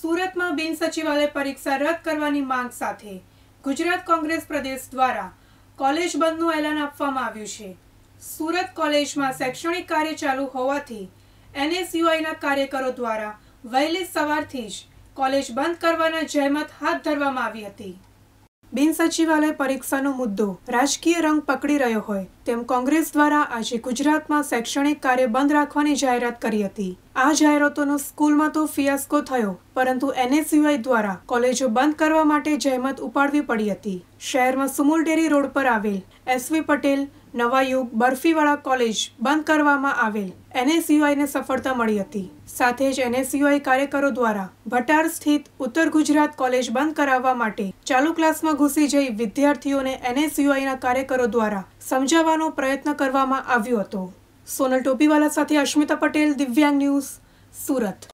સુરતમાં બિન સચિવાલય પરીક્ષા રદ કરવાની માંગ સાથે ગુજરાત કોંગ્રેસ પ્રદેશ દ્વારા કોલેજ બંધનું એલાન આપવામાં આવ્યું છે સુરત કોલેજમાં શૈક્ષણિક કાર્ય ચાલુ હોવાથી એનએસયુઆઈના કાર્યકરો દ્વારા વહેલી સવારથી જ કોલેજ બંધ કરવાના જહેમત હાથ ધરવામાં આવી હતી બિનસચિવાલય પરીક્ષાનો મુદ્દો રાજકીય રંગ પકડી રહ્યો હોય તેમ કોંગ્રેસ દ્વારા આજે ગુજરાતમાં શૈક્ષણિક કાર્ય બંધ રાખવાની જાહેરાત કરી હતી આ જાહેરાતોનો સ્કૂલમાં તો ફિયાસ્કો થયો પરંતુ એનએસયુઆઈ દ્વારા કોલેજો બંધ કરવા માટે જહેમત ઉપાડવી પડી હતી શહેરમાં સુમુલ ડેરી રોડ પર આવેલ એસવી પટેલ નવા યુગ બર્ફીવાળા કોલેજ બંધ કરવામાં આવેલ એનએસયુઆઈને સફળતા મળી હતી સાથે જ એનએસયુઆઈ કાર્યકરો દ્વારા ભટાર સ્થિત ઉત્તર ગુજરાત કોલેજ બંધ કરાવવા માટે ચાલુ ક્લાસમાં ઘૂસી જઈ વિદ્યાર્થીઓને એનએસયુઆઈના કાર્યકરો દ્વારા સમજાવવાનો પ્રયત્ન કરવામાં આવ્યો હતો સોનલ ટોપીવાલા સાથે અશ્મિતા પટેલ દિવ્યાંગ ન્યૂઝ સુરત